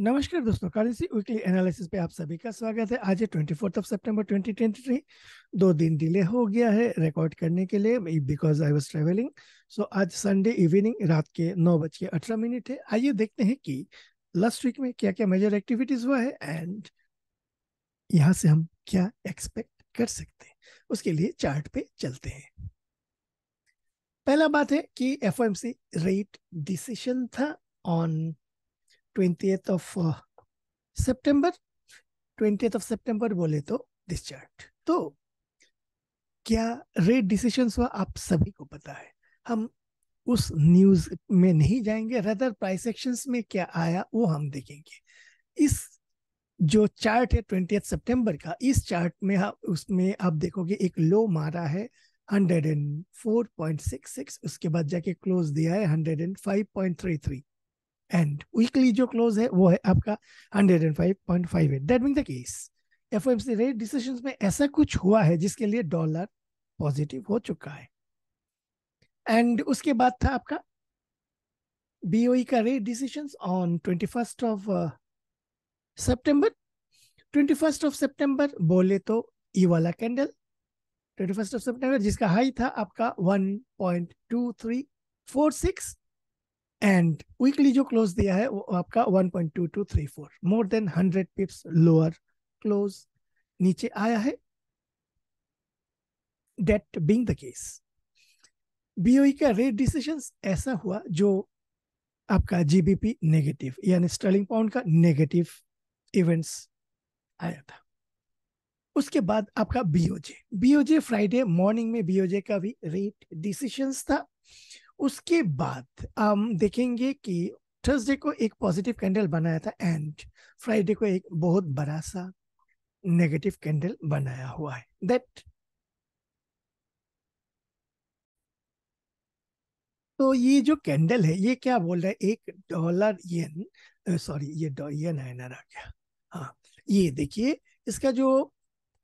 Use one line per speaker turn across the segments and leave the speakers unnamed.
नमस्कार दोस्तों currency weekly analysis पे आप सभी का स्वागत है आज है twenty fourth of September twenty twenty three दो दिन डिले हो गया है रिकॉर्ड करने के लिए because I was travelling so आज संडे इवनिंग रात के नौ बज के अठारह मिनट है आइए देखते हैं कि लास्ट वीक में क्या क्या मेजर एक्टिविटीज हुआ है एंड यहाँ से हम क्या एक्सपेक्ट कर सकते हैं उसके लिए चार्ट पे चलते हैं पहला बात है कि एफ रेट डिसीशन था on 20th of uh, September. 20th of September बोले तो डिस्चार्ज तो क्या रेट डिसीशन हुआ आप सभी को पता है हम उस न्यूज में नहीं जाएंगे रदर प्राइस एक्शन में क्या आया वो हम देखेंगे इस जो चार्ट है ट्वेंटी सितंबर का इस चार्ट में हाँ, उसमें आप देखोगे एक लो मारा है 104.66 उसके बाद जाके क्लोज दिया है 105.33 एंड वीकली जो क्लोज है वो है आपका hundred and five point five at that mean the case F M C rate decision में ऐसा कुछ हुआ है जिसके लिए डॉलर पॉजिटिव हो चुका है एंड उसके बाद था आपका बीओई e का rate decision on twenty first of September twenty first of September बोले तो ई e वाला candle twenty first of September जिसका हाई था आपका one point two three four six and weekly जो क्लोज दिया है वो आपका 1.2234 more than 100 pips lower close नीचे आया है that being the case BOE का रेट डिसीजन ऐसा हुआ जो आपका जीबीपी नेगेटिव यानी स्टर्लिंग पाउंड का नेगेटिव इवेंट्स आया था उसके बाद आपका बीओजे बीओजे फ्राइडे मॉर्निंग में बीओजे का भी रेट डिसीजन था उसके बाद हम देखेंगे कि थर्सडे को एक पॉजिटिव कैंडल बनाया था एंड फ्राइडे को एक बहुत बड़ा सा नेगेटिव कैंडल बनाया हुआ है दैट तो ये जो कैंडल है ये क्या बोल रहा है एक डॉलर येन सॉरी ये येन आयनर आ क्या हाँ ये देखिए इसका जो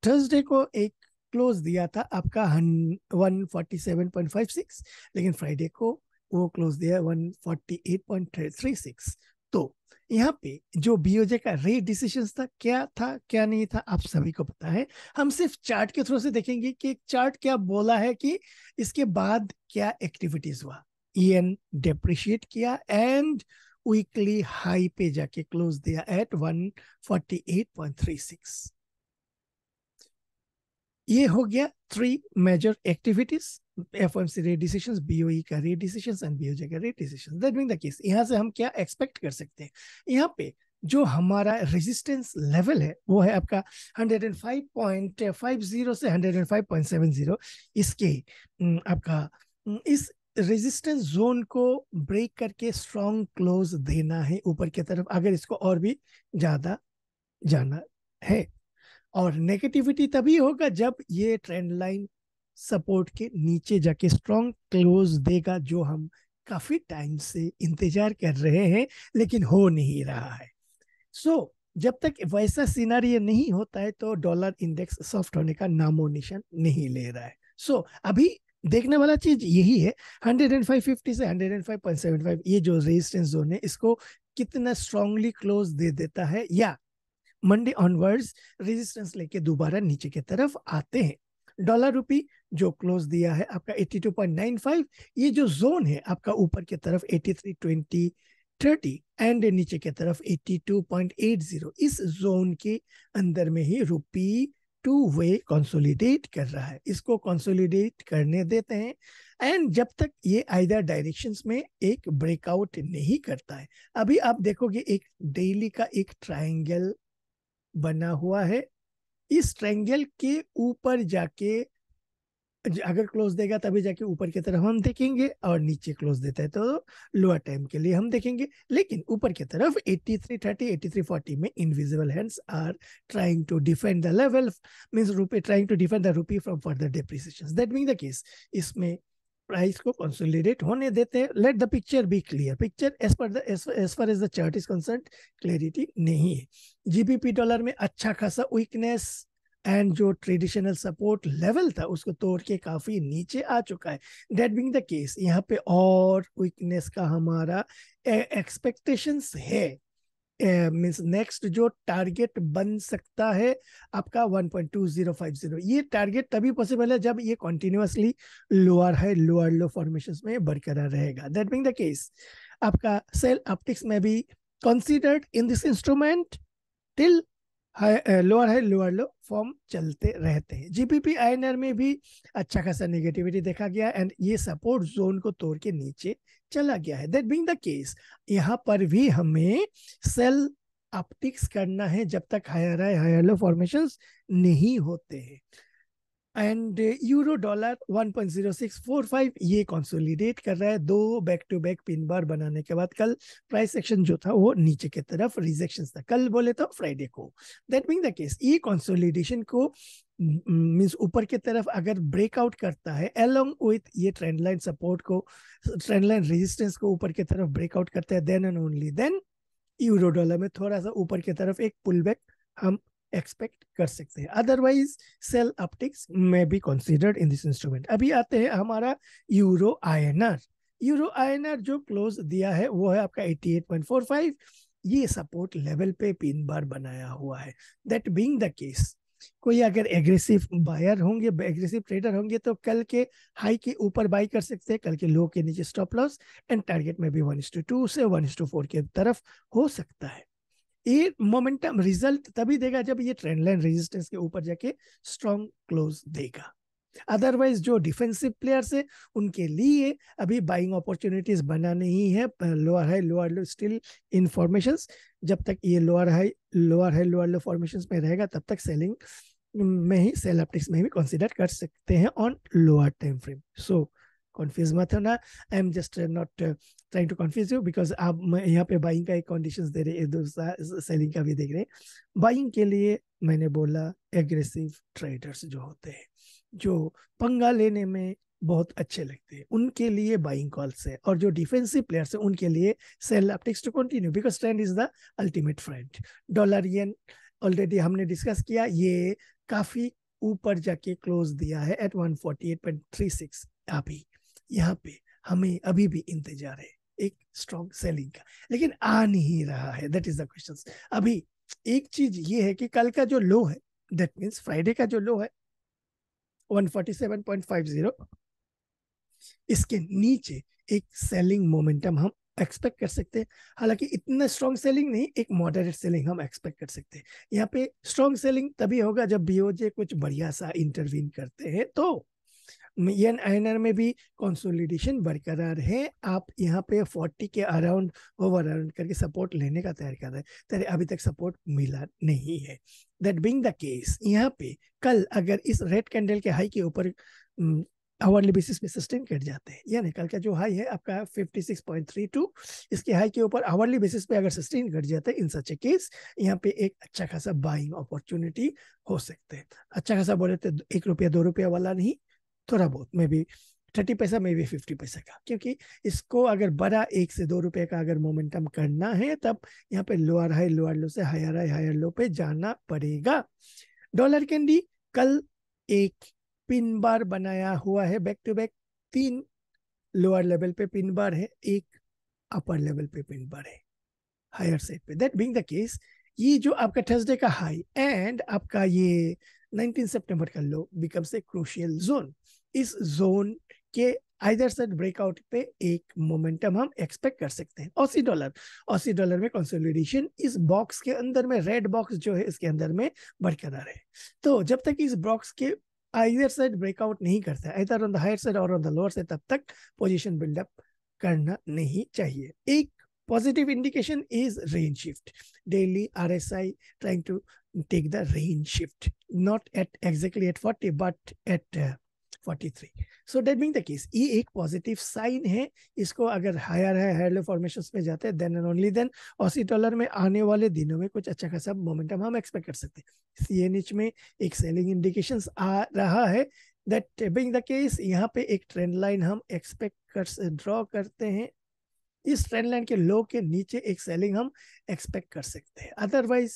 थर्सडे को एक क्लोज दिया था आपका हन one forty seven point five six लेकिन फ्राइडे को वो क्लोज दिया one forty eight point three six तो यहाँ पे जो बीओजे का रेट डिसीजन था क्या था क्या नहीं था आप सभी को पता है हम सिर्फ चार्ट के थ्रू से देखेंगे कि चार्ट क्या बोला है कि इसके बाद क्या एक्टिविटीज हुआ ईएन डेप्रिशिएट किया एंड वीकली हाई पे जाके क्लोज दिया at one forty eight point three six ये हो गया three major activities F M C rate decision BOE का रेट डिसीजन एंड बीओजे का rate decision that mean the case यहाँ से हम क्या एक्सपेक्ट कर सकते हैं यहाँ पे जो हमारा रेजिस्टेंस लेवल है वो है आपका 105.50 से 105.70 इसके आपका इस रेजिस्टेंस जोन को ब्रेक करके स्ट्रॉन्ग क्लोज देना है ऊपर की तरफ अगर इसको और भी ज़्यादा जाना है और नेगेटिविटी तभी होगा जब ये ट्रेंड लाइन सपोर्ट के नीचे जाके स्ट्रॉन्ग क्लोज देगा जो हम काफी टाइम से इंतजार कर रहे हैं लेकिन हो नहीं रहा है सो so, जब तक वैसा सीनारी नहीं होता है तो डॉलर इंडेक्स सॉफ्ट होने का नामो निशान नहीं ले रहा है सो so, अभी देखने वाला चीज यही है 105.50 से 105.75 ये जो रेजिस्टेंस जोन है इसको कितना स्ट्रांगली क्लोज दे देता है या मंडे ऑनवर्ड्स रेजिस्टेंस लेके दोबारा नीचे की तरफ आते हैं डॉलर रुपी जो क्लोज दिया है आपका 82.95 ये जो जोन है आपका ऊपर की तरफ 83.20 30 एंड नीचे की तरफ 82.80 इस जोन के अंदर में ही रुपी टू वे कंसोलिडेट कर रहा है इसको कंसोलिडेट करने देते हैं एंड जब तक ये आइदर डायरेक्शंस में एक ब्रेकआउट नहीं करता है अभी आप देखोगे एक डेली का एक ट्रायंगल बना हुआ है इस ट्रैंगल के ऊपर जाके अगर क्लोज देगा तभी जाके ऊपर की तरफ हम देखेंगे और नीचे क्लोज देता है तो लोअर टाइम के लिए हम देखेंगे लेकिन ऊपर की तरफ 8330 8340 में invisible hands are trying to defend the level means rupee trying to defend the rupee from further depreciation that being the case इसमें प्राइस को कंसोलिडेट होने देते हैं let the picture be clear picture as per as far as the chart is concern clarity नहीं है GBP dollar में अच्छा खासा वीकनेस एंड जो ट्रेडिशनल सपोर्ट लेवल था उसको तोड़ के काफी नीचे आ चुका है डेट बिंग द केस यहाँ पे और वीकनेस का हमारा एक्सपेक्टेशंस है मीन्स नेक्स्ट जो टारगेट बन सकता है आपका 1.2050 ये टारगेट तभी पॉसिबल है जब ये कॉन्टिन्यूसली लोअर है लोअर लो फॉर्मेशन में बरकरार रहेगा दैट मीन द केस आपका सेल ऑप्टिक्स में भी considered in this instrument till lower है लोअर लो फॉर्म चलते रहते हैं जीपीपी आईएनआर में भी अच्छा खासा नेगेटिविटी देखा गया एंड ये सपोर्ट जोन को तोड़ के नीचे चला गया है दैट बीइंग द केस यहाँ पर भी हमें सेल अपटिक्स करना है जब तक higher high higher low formation नहीं होते हैं एंड यूरो डॉलर 1.0645 ये कंसोलिडेट कर रहा है दो back to back pin bar बनाने के बाद कल प्राइस एक्शन जो था वो नीचे की तरफ रिजेक्शन था कल बोले तो फ्राइडे को दैट मीन द केस ये कंसोलिडेशन को मीन्स mm, mm, ऊपर की तरफ अगर ब्रेकआउट करता है अलोंग विथ ये ट्रेंड लाइन सपोर्ट को ट्रेंड लाइन रेजिस्टेंस को ऊपर की तरफ ब्रेकआउट करता है then and only then euro dollar में थोड़ा सा ऊपर की तरफ एक पुल बैक हम एक्सपेक्ट कर सकते हैं अदरवाइज सेल ऑप्टिक्स में be considered in this instrument अभी आते हैं हमारा यूरो आयनर यूरो आयनर जो क्लोज दिया है वो है आपका 88.45 ये सपोर्ट लेवल पे पिन बार बनाया हुआ है दैट बीइंग द केस कोई अगर एग्रेसिव बायर होंगे एग्रेसिव ट्रेडर होंगे तो कल के हाई के ऊपर बाई कर सकते हैं कल के लो के नीचे स्टॉप लॉस एंड टारगेट में भी वन इंस टू टू से वन इंस टू फोर के तरफ हो सकता है ये मोमेंटम रिजल्ट तभी देगा जब ये ट्रेंड लाइन रेजिस्टेंस के ऊपर जाके स्ट्रॉन्ग क्लोज देगा अदरवाइज जो डिफेंसिव प्लेयर्स है उनके लिए अभी बाइंग अपॉर्चुनिटीज बना नहीं है lower high lower low still in formation जब तक ये lower high lower high lower low formation में रहेगा तब तक सेलिंग में ही सेल ऑप्टिक्स में भी कंसिडर कर सकते हैं on lower time frame so confuse मत होना I am just not trying to confuse you because आप यहाँ पे बाइंग का एक कंडीशन दे रहे हैं दूसरा सेलिंग का भी देख रहे हैं बाइंग के लिए मैंने बोला एग्रेसिव ट्रेडर्स जो होते हैं जो पंगा लेने में बहुत अच्छे लगते हैं उनके लिए बाइंग कॉल्स है और जो डिफेंसिव प्लेयर्स है उनके लिए sell optics to continue because trend is the ultimate friend dollar yen already हमने डिस्कस किया ये काफ़ी ऊपर जाके क्लोज दिया है एट 148.36 अभी यहाँ पे हमें अभी भी इंतजार है एक स्ट्रॉन्ग सेलिंग का लेकिन आ नहीं रहा है दैट इज द क्वेश्चन अभी एक चीज ये है कि कल का जो लो है दैट मीन्स फ्राइडे का जो लो है 147.50 इसके नीचे एक सेलिंग मोमेंटम हम एक्सपेक्ट कर सकते हैं हालांकि इतना स्ट्रॉन्ग सेलिंग नहीं एक मॉडरेट सेलिंग हम एक्सपेक्ट कर सकते हैं यहाँ पे स्ट्रॉन्ग सेलिंग तभी होगा जब बीओजे कुछ बढ़िया सा इंटरवीन करते हैं तो एन आईएनआर में भी कंसोलिडेशन बरकरार है आप यहाँ पे 40 के अराउंड ओवर अराउंड करके सपोर्ट लेने का तैयार कर रहे हैं तेरे अभी तक सपोर्ट मिला नहीं है दैट बिंग द केस यहाँ पे कल अगर इस रेड कैंडल के हाई के ऊपर आवर्ली बेसिस पे सस्टेन कर जाते हैं यानी कल का जो हाई है आपका fifty six point three two इसके हाई के ऊपर आवर्ली बेसिस पे अगर सस्टेन कर जाता है इन सच ए केस यहाँ पे एक अच्छा खासा बाइंग अपॉर्चुनिटी हो सकते हैं अच्छा खासा बोले तो एक रुपया दो रुपया वाला नहीं थोड़ा बहुत मे बी थर्टी पैसा मे बी फिफ्टी पैसा का क्योंकि इसको अगर बड़ा एक से दो रुपए का अगर मोमेंटम करना है तब यहाँ पे लोअर हाई लोअर लो से हायर हाई हायर लो पे जाना पड़ेगा डॉलर कैंडी कल एक पिन बार बनाया हुआ है बैक टू बैक तीन लोअर लेवल पे पिन बार है एक अपर लेवल पे पिन बार है हायर साइड पे दैट बीइंग द केस ये जो आपका थर्सडे का हाई एंड आपका ये 19 सितंबर का low becomes a crucial zone इस जोन के आइदर साइड ब्रेकआउट पे एक मोमेंटम हम एक्सपेक्ट कर सकते हैं ऑसी डॉलर ऑसी डॉलर में कंसोलिडेशन इस बॉक्स के अंदर में रेड बॉक्स जो है इसके अंदर में बरकरार है तो जब तक इस बॉक्स के आइदर साइड ब्रेकआउट नहीं करता either on the higher side और ऑन द लोअर साइड तब तक पोजिशन बिल्डअप करना नहीं चाहिए एक positive indication is range shift daily R S I trying to take the range shift not at at at forty but at 43 So that being the case, ये एक positive sign है इसको अगर higher है हायर formations में जाते हैं then and only then, Aussie dollar में आने वाले दिनों में कुछ अच्छा खासा momentum हम expect कर सकते हैं सीएनएच में एक selling indications आ रहा है That being the case, यहाँ पे एक trend line हम expect कर ड्रॉ करते हैं इस ट्रेंड लाइन के लो के नीचे एक सेलिंग हम एक्सपेक्ट कर सकते हैं अदरवाइज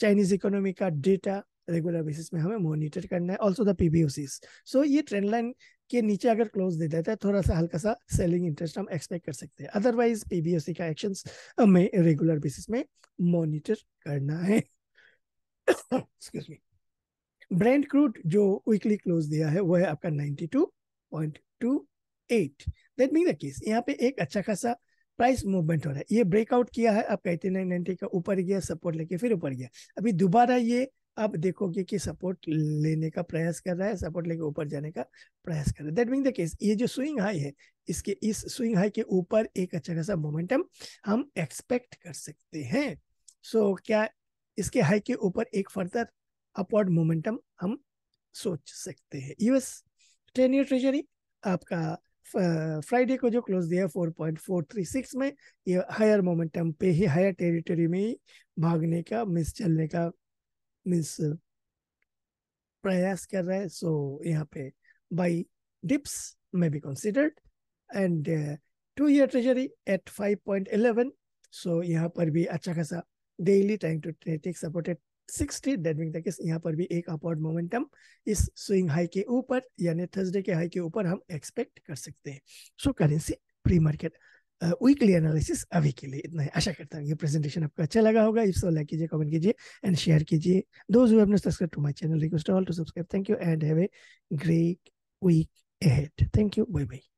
चाइनीज इकोनॉमी का डेटा रेगुलर बेसिस में हमें मोनिटर करना है ऑल्सो द पीबीओसीज सो ये ट्रेंड लाइन के नीचे अगर क्लोज दे देता है थोड़ा सा हल्का सा सेलिंग इंटरेस्ट हम एक्सपेक्ट कर सकते हैं अदरवाइज पीबीओसी का एक्शन हमें रेगुलर बेसिस में मोनिटर करना है एक्सक्यूज ब्रांड क्रूड जो वीकली क्लोज दिया है वो है आपका 92.28 दैट मीन द केस यहाँ पे एक अच्छा खासा प्राइस मूवमेंट हो रहा है ये ब्रेकआउट किया है आपका एटी नाइन नाइन्टी का ऊपर गया सपोर्ट लेके फिर ऊपर गया अभी दोबारा ये अब देखोगे कि सपोर्ट लेने का प्रयास कर रहा है सपोर्ट लेके ऊपर जाने का प्रयास कर रहा है दैट मीन द केस ये जो स्विंग हाई है इसके इस स्विंग हाई के ऊपर एक अच्छा खासा मोमेंटम हम एक्सपेक्ट कर सकते हैं सो so, क्या इसके हाई के ऊपर एक फर्दर अपवर्ड मोमेंटम हम सोच सकते हैं यूएस टेन ईयर ट्रेजरी आपका फ्राइडे को जो क्लोज दिया four point four three six में ये हायर मोमेंटम पे ही हायर टेरिटरी में ही भागने का मिस चलने का मीन्स प्रयास कर रहे हैं सो यहाँ पे buy dips may be considered and two year treasury at 5.11 so यहाँ पर भी अच्छा खासा daily time to take supported 60 day swing तक यहाँ पर भी एक अपवर्ड मोमेंटम इस स्विंग हाई के ऊपर यानी थर्सडे के हाई के ऊपर हम एक्सपेक्ट कर सकते हैं so currency pre market weekly analysis अभी के लिए इतना ही आशा करता हूँ ये प्रेजेंटेशन आपको अच्छा लगा होगा इफ सो लाइक कीजिए कमेंट कीजिए एंड शेयर कीजिए those who have not subscribe to my channel request all to subscribe thank you and have a great week ahead thank you bye bye